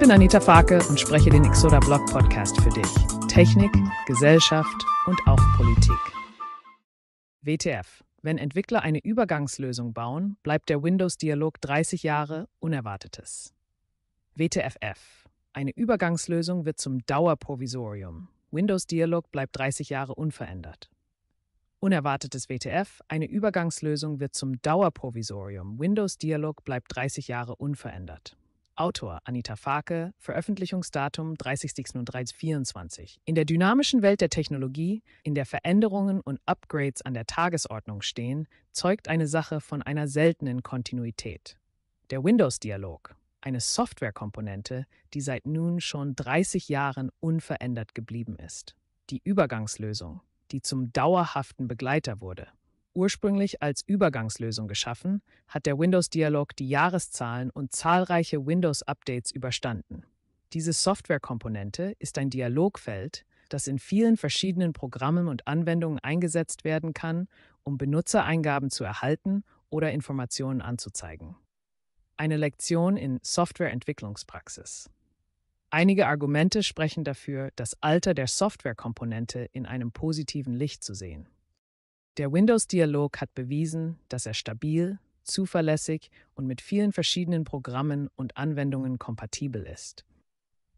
bin Anita Farke und spreche den Exoda Blog Podcast für dich. Technik, Gesellschaft und auch Politik. WTF. Wenn Entwickler eine Übergangslösung bauen, bleibt der Windows-Dialog 30 Jahre Unerwartetes. WTFF. Eine Übergangslösung wird zum Dauerprovisorium. Windows-Dialog bleibt 30 Jahre unverändert. Unerwartetes WTF. Eine Übergangslösung wird zum Dauerprovisorium. Windows-Dialog bleibt 30 Jahre unverändert. Autor Anita Farke, Veröffentlichungsdatum 30.06.24. In der dynamischen Welt der Technologie, in der Veränderungen und Upgrades an der Tagesordnung stehen, zeugt eine Sache von einer seltenen Kontinuität. Der Windows-Dialog, eine Softwarekomponente, die seit nun schon 30 Jahren unverändert geblieben ist. Die Übergangslösung, die zum dauerhaften Begleiter wurde – Ursprünglich als Übergangslösung geschaffen, hat der Windows-Dialog die Jahreszahlen und zahlreiche Windows-Updates überstanden. Diese Softwarekomponente ist ein Dialogfeld, das in vielen verschiedenen Programmen und Anwendungen eingesetzt werden kann, um Benutzereingaben zu erhalten oder Informationen anzuzeigen. Eine Lektion in Softwareentwicklungspraxis. Einige Argumente sprechen dafür, das Alter der Softwarekomponente in einem positiven Licht zu sehen. Der Windows-Dialog hat bewiesen, dass er stabil, zuverlässig und mit vielen verschiedenen Programmen und Anwendungen kompatibel ist.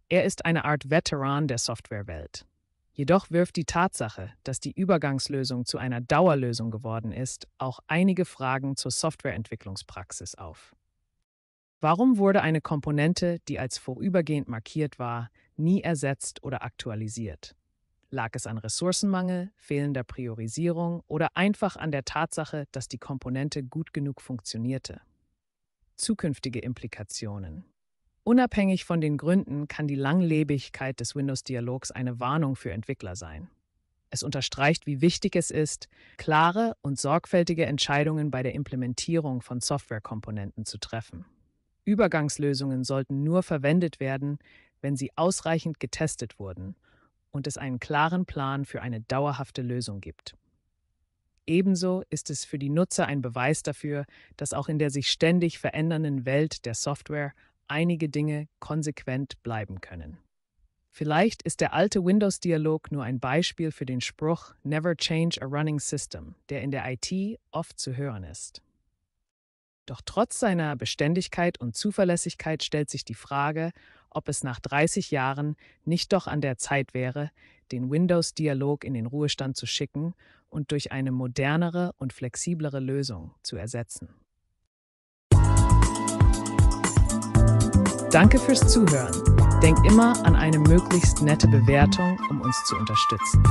Er ist eine Art Veteran der Softwarewelt. Jedoch wirft die Tatsache, dass die Übergangslösung zu einer Dauerlösung geworden ist, auch einige Fragen zur Softwareentwicklungspraxis auf. Warum wurde eine Komponente, die als vorübergehend markiert war, nie ersetzt oder aktualisiert? Lag es an Ressourcenmangel, fehlender Priorisierung oder einfach an der Tatsache, dass die Komponente gut genug funktionierte? Zukünftige Implikationen. Unabhängig von den Gründen kann die Langlebigkeit des Windows-Dialogs eine Warnung für Entwickler sein. Es unterstreicht, wie wichtig es ist, klare und sorgfältige Entscheidungen bei der Implementierung von Softwarekomponenten zu treffen. Übergangslösungen sollten nur verwendet werden, wenn sie ausreichend getestet wurden und es einen klaren Plan für eine dauerhafte Lösung gibt. Ebenso ist es für die Nutzer ein Beweis dafür, dass auch in der sich ständig verändernden Welt der Software einige Dinge konsequent bleiben können. Vielleicht ist der alte Windows-Dialog nur ein Beispiel für den Spruch Never change a running system, der in der IT oft zu hören ist. Doch trotz seiner Beständigkeit und Zuverlässigkeit stellt sich die Frage, ob es nach 30 Jahren nicht doch an der Zeit wäre, den Windows-Dialog in den Ruhestand zu schicken und durch eine modernere und flexiblere Lösung zu ersetzen. Danke fürs Zuhören. Denk immer an eine möglichst nette Bewertung, um uns zu unterstützen.